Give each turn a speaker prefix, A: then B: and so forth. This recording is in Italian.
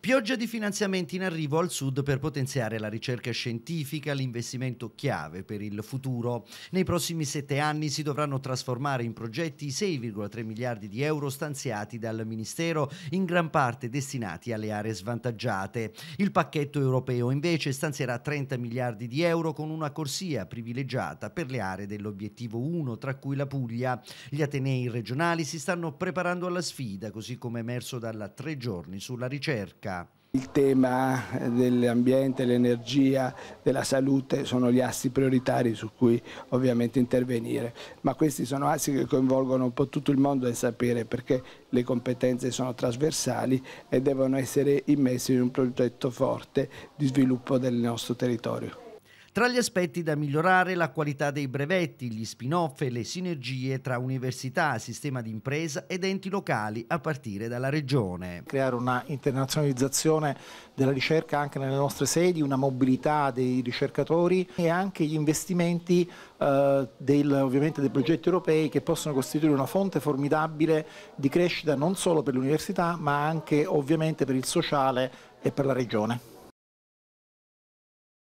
A: Pioggia di finanziamenti in arrivo al sud per potenziare la ricerca scientifica, l'investimento chiave per il futuro. Nei prossimi sette anni si dovranno trasformare in progetti 6,3 miliardi di euro stanziati dal Ministero, in gran parte destinati alle aree svantaggiate. Il pacchetto europeo invece stanzierà 30 miliardi di euro con una corsia privilegiata per le aree dell'obiettivo 1, tra cui la Puglia. Gli Atenei regionali si stanno preparando alla sfida, così come emerso dalla tre giorni sulla ricerca.
B: Il tema eh, dell'ambiente, dell'energia, della salute sono gli assi prioritari su cui ovviamente intervenire, ma questi sono assi che coinvolgono un po' tutto il mondo del sapere perché le competenze sono trasversali e devono essere immesse in un progetto forte di sviluppo del nostro territorio. Tra gli aspetti
A: da migliorare la qualità dei brevetti, gli spin-off e le sinergie tra università, sistema di impresa ed enti locali a partire dalla regione. Creare una internazionalizzazione
C: della ricerca anche nelle nostre sedi, una mobilità dei ricercatori e anche gli investimenti eh, del, dei progetti europei che possono costituire una fonte formidabile di crescita non solo per l'università ma anche ovviamente per il sociale e per la regione.